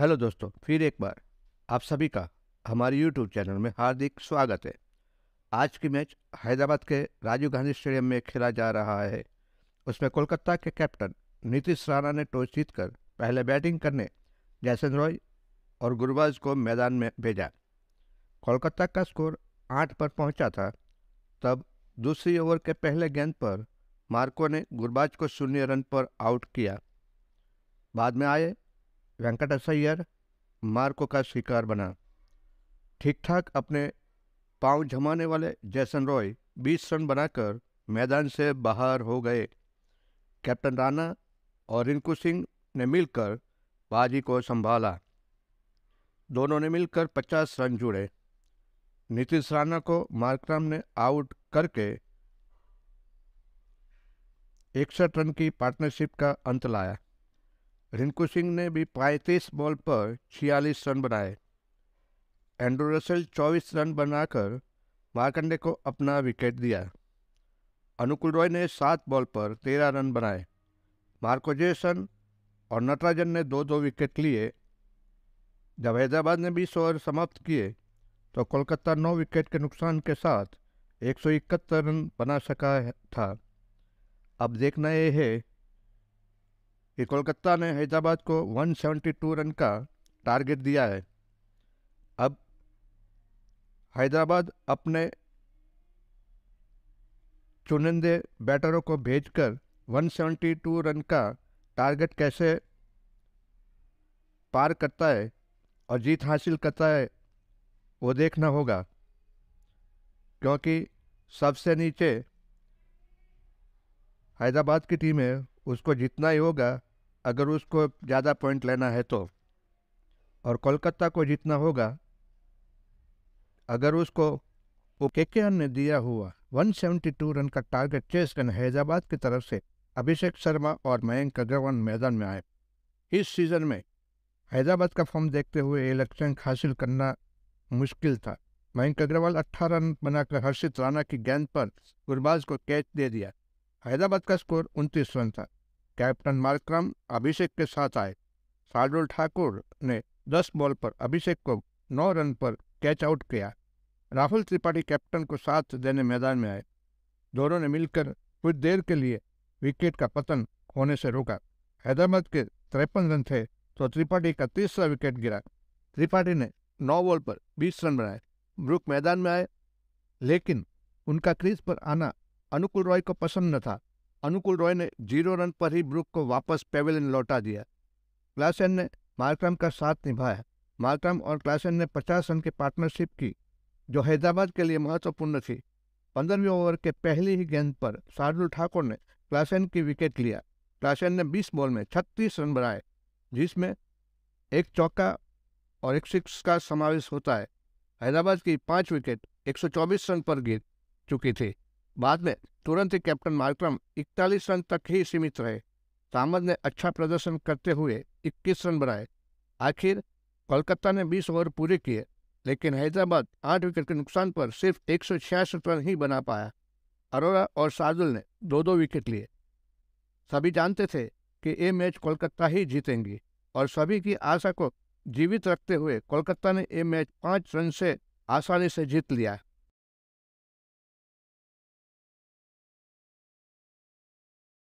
hello दोस्तों फिर एक बार आप सभी का हमारे यूट्यूब चैनल में हार्दिक स्वागत है आज की मैच हैदराबाद के राजीव गांधी स्टेडियम में खेला जा रहा है उसमें कोलकाता के कैप्टन नीतीश राणा ने टॉस जीतकर पहले बैटिंग करने जैसन रॉय और गुरबाज को मैदान में भेजा कोलकाता का स्कोर आठ पर पहुंचा था तब दूसरी ओवर के पहले गेंद पर मार्को ने गुरबाज को शून्य रन पर आउट किया बाद में आए वेंकट मार्को का शिकार बना ठीक ठाक अपने पांव जमाने वाले जैसन रॉय 20 रन बनाकर मैदान से बाहर हो गए कैप्टन राणा और रिंकू सिंह ने मिलकर बाजी को संभाला दोनों ने मिलकर 50 रन जुड़े नीतीश राणा को मार्क्राम ने आउट करके इकसठ रन की पार्टनरशिप का अंत लाया रिंकू सिंह ने भी पैंतीस बॉल पर छियालीस रन बनाए एंड्रू रसेल चौबीस रन बनाकर मार्कंडे को अपना विकेट दिया अनुकुल रॉय ने सात बॉल पर तेरह रन बनाए मार्कोजेसन और नटराजन ने दो दो विकेट लिए जब हैदराबाद ने बीस ओवर समाप्त किए तो कोलकाता नौ विकेट के नुकसान के साथ एक रन बना सका था अब देखना यह है कि कोलकाता ने हैदराबाद को 172 रन का टारगेट दिया है अब हैदराबाद अपने चुनिंदे बैटरों को भेजकर 172 रन का टारगेट कैसे पार करता है और जीत हासिल करता है वो देखना होगा क्योंकि सबसे नीचे हैदराबाद की टीम है उसको जीतना ही होगा अगर उसको ज़्यादा पॉइंट लेना है तो और कोलकाता को जीतना होगा अगर उसको वो के ने दिया हुआ 172 रन का टारगेट चेस करने हैदराबाद की तरफ से अभिषेक शर्मा और मयंक अग्रवाल मैदान में आए इस सीज़न में हैदराबाद का फॉर्म देखते हुए ये लक्ष्य हासिल करना मुश्किल था मयंक अग्रवाल 18 रन बनाकर हर्षित राणा की गेंद पर गुरबाज को कैच दे दिया हैदराबाद का स्कोर उनतीस रन था कैप्टन मार्क्रम अभिषेक के साथ आए शार्दुल ठाकुर ने 10 बॉल पर अभिषेक को 9 रन पर कैच आउट किया राहुल त्रिपाठी कैप्टन को साथ देने मैदान में आए दोनों ने मिलकर कुछ देर के लिए विकेट का पतन होने से रोका हैदराबाद के तिरपन रन थे तो त्रिपाठी का तीसरा विकेट गिरा त्रिपाठी ने नौ बॉल पर बीस रन बनाए ब्रुक मैदान में आए लेकिन उनका क्रीज पर आना अनुकूल रॉय को पसंद न था अनुकूल रॉय ने जीरो रन पर ही ब्रुक को वापस पेवेलिन लौटा दिया क्लासन ने मार्क्रम का साथ निभाया मार्क्रम और क्लासन ने पचास रन की पार्टनरशिप की जो हैदराबाद के लिए महत्वपूर्ण थी पंद्रहवीं ओवर के पहली ही गेंद पर शार्दुल ठाकुर ने क्लासन की विकेट लिया क्लासन ने 20 बॉल में 36 रन बनाए जिसमें एक चौका और एक सिक्स का समावेश होता है हैदराबाद की पाँच विकेट 124 रन पर गिर चुकी थी बाद में तुरंत ही कैप्टन मार्क्रम 41 रन तक ही सीमित रहे तामद ने अच्छा प्रदर्शन करते हुए 21 रन बनाए आखिर कोलकाता ने 20 ओवर पूरे किए लेकिन हैदराबाद आठ विकेट के नुकसान पर सिर्फ एक रन ही बना पाया अरोरा और शार्दुल ने दो दो विकेट लिए सभी जानते थे कि ये मैच कोलकाता ही जीतेंगी और सभी की आशा को जीवित रखते हुए कोलकाता ने ये मैच पाँच रन से आसानी से जीत लिया